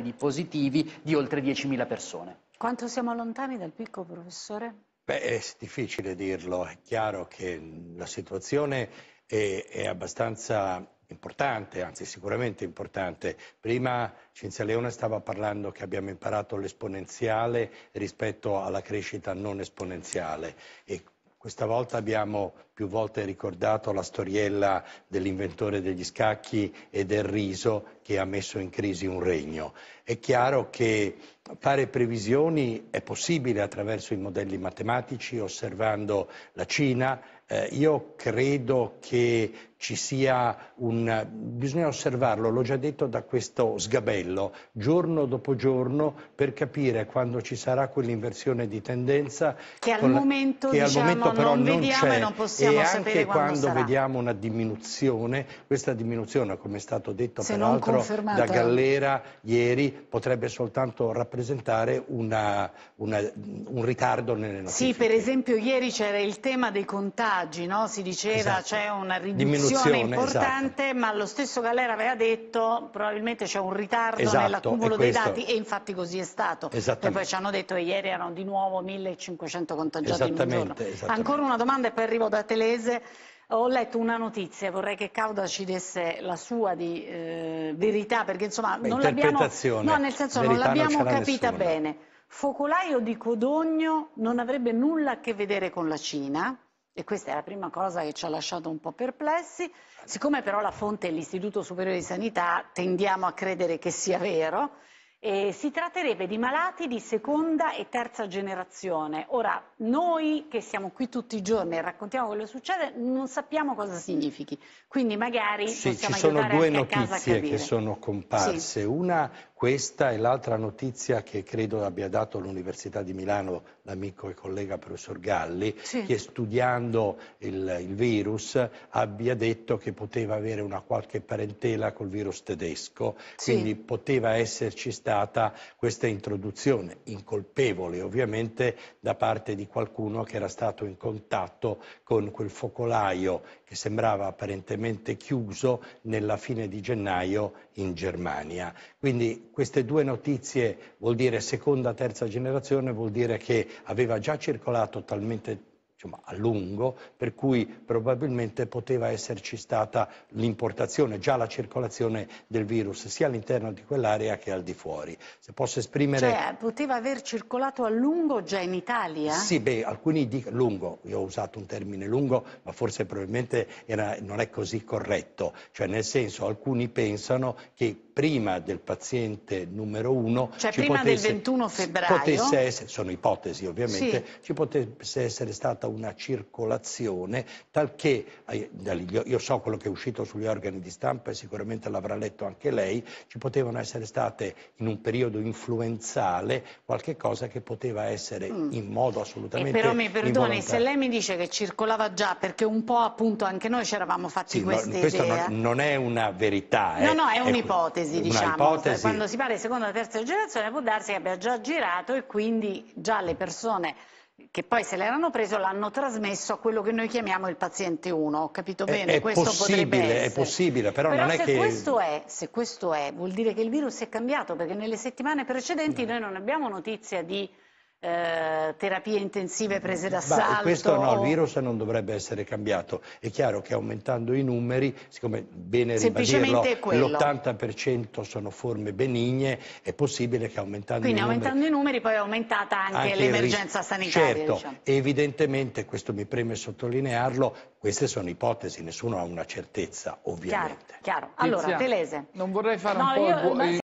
di positivi di oltre 10.000 persone. Quanto siamo lontani dal picco, professore? Beh, è difficile dirlo, è chiaro che la situazione è, è abbastanza importante, anzi sicuramente importante. Prima Cinzia Leone stava parlando che abbiamo imparato l'esponenziale rispetto alla crescita non esponenziale e questa volta abbiamo più volte ricordato la storiella dell'inventore degli scacchi e del riso che ha messo in crisi un regno. È chiaro che fare previsioni è possibile attraverso i modelli matematici, osservando la Cina, eh, io credo che ci sia un... bisogna osservarlo, l'ho già detto da questo sgabello, giorno dopo giorno per capire quando ci sarà quell'inversione di tendenza che al momento, che diciamo, al momento però non, non c'è non e anche quando, quando vediamo una diminuzione, questa diminuzione come è stato detto Se peraltro da Gallera ieri potrebbe soltanto rappresentare una, una, un ritardo nelle notifiche. Sì, per esempio ieri c'era il tema dei contatti contagi, no? si diceva esatto. c'è una riduzione esatto. importante, esatto. ma lo stesso Galera aveva detto probabilmente c'è un ritardo esatto, nell'accumulo dei dati e infatti così è stato. E poi ci hanno detto che ieri erano di nuovo 1500 contagiati in un giorno. Ancora una domanda e poi arrivo da Telese. Ho letto una notizia, vorrei che Cauda ci desse la sua di eh, verità, perché insomma Beh, non l'abbiamo no, capita nessuno. bene. Focolaio di Codogno non avrebbe nulla a che vedere con la Cina, e questa è la prima cosa che ci ha lasciato un po' perplessi. Siccome però la fonte è l'Istituto Superiore di Sanità, tendiamo a credere che sia vero. E si tratterebbe di malati di seconda e terza generazione. Ora, noi che siamo qui tutti i giorni e raccontiamo quello che succede, non sappiamo cosa significhi. Quindi magari sì, possiamo ci sono due notizie che sono comparse. Sì. Una questa è l'altra notizia che credo abbia dato l'Università di Milano l'amico e collega professor Galli, sì. che studiando il, il, virus abbia detto che poteva avere una qualche parentela col virus tedesco, sì. quindi poteva esserci stata questa introduzione incolpevole ovviamente da parte di qualcuno che era stato in contatto con quel focolaio che sembrava apparentemente chiuso nella fine di gennaio in Germania. Quindi queste due notizie vuol dire seconda, terza generazione, vuol dire che aveva già circolato talmente diciamo, a lungo, per cui probabilmente poteva esserci stata l'importazione, già la circolazione del virus, sia all'interno di quell'area che al di fuori. Se posso esprimere... Cioè, poteva aver circolato a lungo già in Italia? Sì, beh, alcuni dicono lungo, io ho usato un termine lungo, ma forse probabilmente era, non è così corretto, cioè nel senso alcuni pensano che prima del paziente numero uno... Cioè prima potesse, del 21 febbraio? Essere, sono ipotesi ovviamente, sì. ci potesse essere stata una circolazione talché, io so quello che è uscito sugli organi di stampa e sicuramente l'avrà letto anche lei, ci potevano essere state in un periodo influenzale qualche cosa che poteva essere mm. in modo assolutamente... E però mi perdoni, se lei mi dice che circolava già perché un po' appunto anche noi ci eravamo fatti sì, queste no, questa idee. Questa non, non, è una verità. No, eh, no, è un'ipotesi ipotesi, diciamo, ipotesi. quando si parla di seconda o terza generazione può darsi che abbia già girato e quindi già le persone che poi se l'erano preso l'hanno trasmesso a quello che noi chiamiamo il paziente 1, ho capito bene? È, è questo possibile, è possibile, però, però non è che... Questo è, se questo è, vuol dire che il virus è cambiato, perché nelle settimane precedenti mm. noi non abbiamo notizia di eh, terapie intensive prese d'assalto. Ma questo no, il virus non dovrebbe essere cambiato. È chiaro che aumentando i numeri, siccome bene ribadirlo, l'80% sono forme benigne, è possibile che aumentando Quindi, i numeri... Quindi aumentando i numeri poi è aumentata anche, anche l'emergenza sanitaria. Certo, diciamo. evidentemente, questo mi preme sottolinearlo, queste sono ipotesi, nessuno ha una certezza, ovviamente. Chiaro, chiaro. Allora, Telese. Non vorrei fare no, un po' io, il...